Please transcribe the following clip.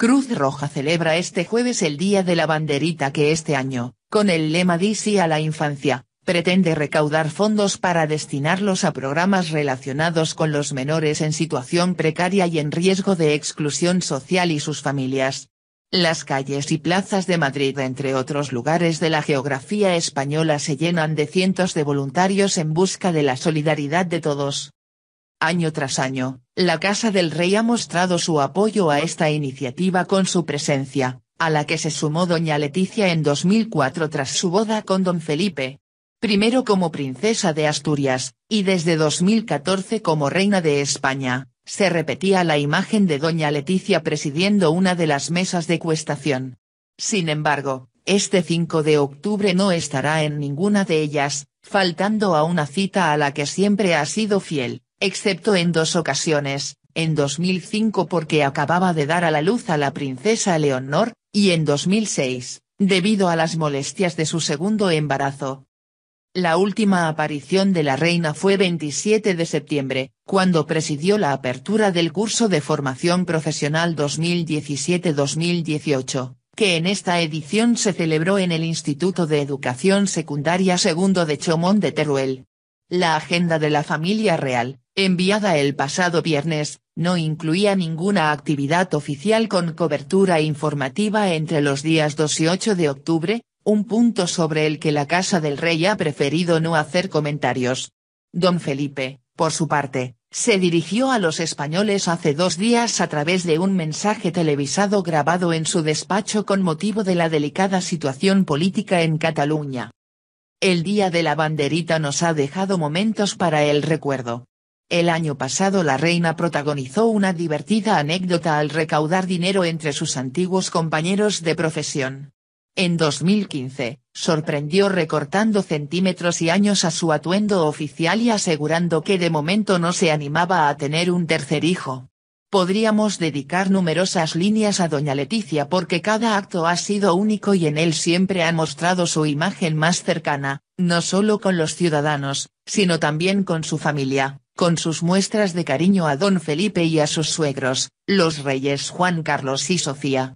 Cruz Roja celebra este jueves el Día de la Banderita que este año, con el lema DC a la infancia, pretende recaudar fondos para destinarlos a programas relacionados con los menores en situación precaria y en riesgo de exclusión social y sus familias. Las calles y plazas de Madrid entre otros lugares de la geografía española se llenan de cientos de voluntarios en busca de la solidaridad de todos. Año tras año, la Casa del Rey ha mostrado su apoyo a esta iniciativa con su presencia, a la que se sumó doña Leticia en 2004 tras su boda con don Felipe. Primero como princesa de Asturias, y desde 2014 como reina de España, se repetía la imagen de doña Leticia presidiendo una de las mesas de cuestación. Sin embargo, este 5 de octubre no estará en ninguna de ellas, faltando a una cita a la que siempre ha sido fiel excepto en dos ocasiones, en 2005 porque acababa de dar a la luz a la princesa Leonor, y en 2006, debido a las molestias de su segundo embarazo. La última aparición de la reina fue 27 de septiembre, cuando presidió la apertura del curso de formación profesional 2017-2018, que en esta edición se celebró en el Instituto de Educación Secundaria II de Chomón de Teruel. La agenda de la familia real, enviada el pasado viernes, no incluía ninguna actividad oficial con cobertura informativa entre los días 2 y 8 de octubre, un punto sobre el que la Casa del Rey ha preferido no hacer comentarios. Don Felipe, por su parte, se dirigió a los españoles hace dos días a través de un mensaje televisado grabado en su despacho con motivo de la delicada situación política en Cataluña. El día de la banderita nos ha dejado momentos para el recuerdo. El año pasado la reina protagonizó una divertida anécdota al recaudar dinero entre sus antiguos compañeros de profesión. En 2015, sorprendió recortando centímetros y años a su atuendo oficial y asegurando que de momento no se animaba a tener un tercer hijo. Podríamos dedicar numerosas líneas a doña Leticia porque cada acto ha sido único y en él siempre ha mostrado su imagen más cercana, no solo con los ciudadanos, sino también con su familia, con sus muestras de cariño a don Felipe y a sus suegros, los reyes Juan Carlos y Sofía,